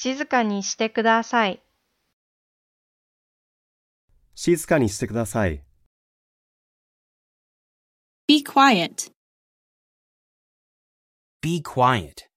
静かにしてください。静かにしてください。Be quiet. Be quiet.